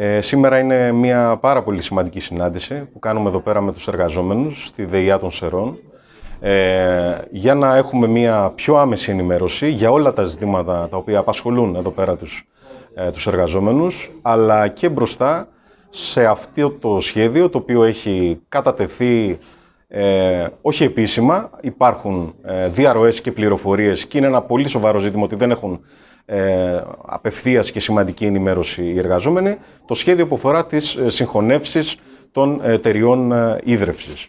Ε, σήμερα είναι μια πάρα πολύ σημαντική συνάντηση που κάνουμε εδώ πέρα με τους εργαζόμενους στη ΔΕΙΑ των Σερών ε, για να έχουμε μια πιο άμεση ενημέρωση για όλα τα ζητήματα τα οποία απασχολούν εδώ πέρα τους, ε, τους εργαζόμενους αλλά και μπροστά σε αυτό το σχέδιο το οποίο έχει κατατεθεί ε, όχι επίσημα. Υπάρχουν ε, διαρροές και πληροφορίες και είναι ένα πολύ σοβαρό ζήτημα ότι δεν έχουν ε, απευθείας και σημαντική ενημέρωση οι εργαζόμενοι. Το σχέδιο που αφορά τις ε, συγχωνεύσεις των εταιριών ε, ίδρυυση.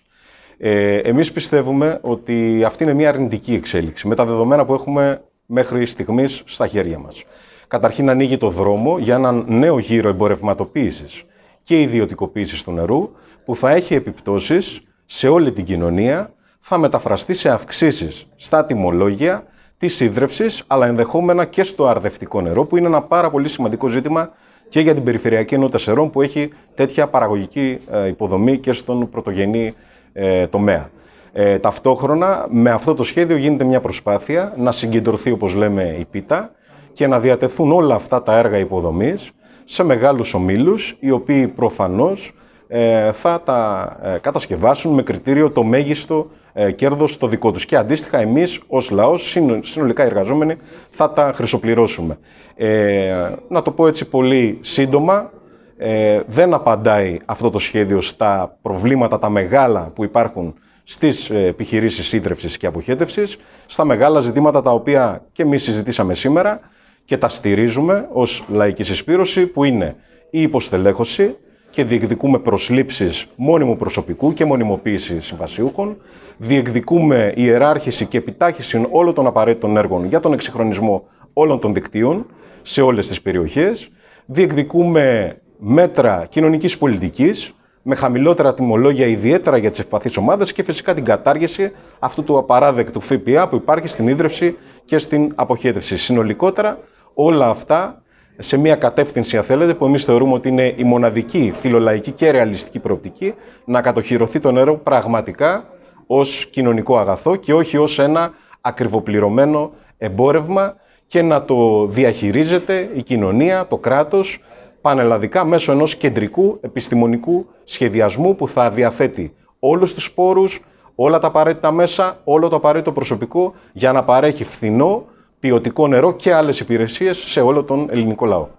Ε, εμείς πιστεύουμε ότι αυτή είναι μια αρνητική εξέλιξη με τα δεδομένα που έχουμε μέχρι στιγμής στα χέρια μας. Καταρχήν ανοίγει το δρόμο για έναν νέο γύρο εμπορευματοποίησης και ιδιωτικοποίησης του νερού που θα έχει επιπτώσεις σε όλη την κοινωνία θα μεταφραστεί σε αυξήσεις στα τιμολόγια της ίδρυυσης αλλά ενδεχόμενα και στο αρδευτικό νερό, που είναι ένα πάρα πολύ σημαντικό ζήτημα και για την περιφερειακή ενότητα σερών που έχει τέτοια παραγωγική ε, υποδομή και στον πρωτογενή ε, τομέα. Ε, ταυτόχρονα, με αυτό το σχέδιο γίνεται μια προσπάθεια να συγκεντρωθεί, όπως λέμε, η πίτα και να διατεθούν όλα αυτά τα έργα υποδομής σε μεγάλους ομίλους, οι οποίοι προφανώς ε, θα τα ε, κατασκευάσουν με κριτήριο το μέγιστο ε, κέρδος το δικό τους. Και αντίστοιχα εμείς ως λαός, συνολικά οι εργαζόμενοι, θα τα χρυσοπληρώσουμε. να το πω έτσι πολύ σύντομα, δεν απαντάει αυτό το σχέδιο στα προβλήματα τα μεγάλα που υπάρχουν στις επιχειρήσεις σύντρευσης και αποχέτευσης, στα μεγάλα ζητήματα τα οποία και εμείς συζητήσαμε σήμερα και τα στηρίζουμε ως λαϊκή συσπήρωση που είναι η υποστελέχωση, και διεκδικούμε προσλήψεις μόνιμου προσωπικού και μονιμοποίηση συμβασιούχων, διεκδικούμε ιεράρχηση και επιτάχυση όλων των απαραίτητων έργων για τον εξυγχρονισμό όλων των δικτύων σε όλες τις περιοχές, διεκδικούμε μέτρα κοινωνικής πολιτικής, με χαμηλότερα τιμολόγια ιδιαίτερα για τις ευπαθείς ομάδες και φυσικά την κατάργηση αυτού του απαράδεκτου ΦΠΑ που υπάρχει στην ίδρυυση και στην αποχέτευση. Συνολικότερα όλα αυτά σε μια κατεύθυνση, αν θέλετε, που εμείς θεωρούμε ότι είναι η μοναδική φιλολαϊκή και ρεαλιστική προοπτική, να κατοχυρωθεί το νερό πραγματικά ως κοινωνικό αγαθό και όχι ως ένα ακριβοπληρωμένο εμπόρευμα και να το διαχειρίζεται η κοινωνία, το κράτος, πανελλαδικά μέσω ενός κεντρικού επιστημονικού σχεδιασμού που θα διαθέτει όλους τους πόρου, όλα τα απαραίτητα μέσα, όλο το απαραίτητο προσωπικό για να παρέχει φθηνό, ποιοτικό νερό και άλλες υπηρεσίες σε όλο τον ελληνικό λαό.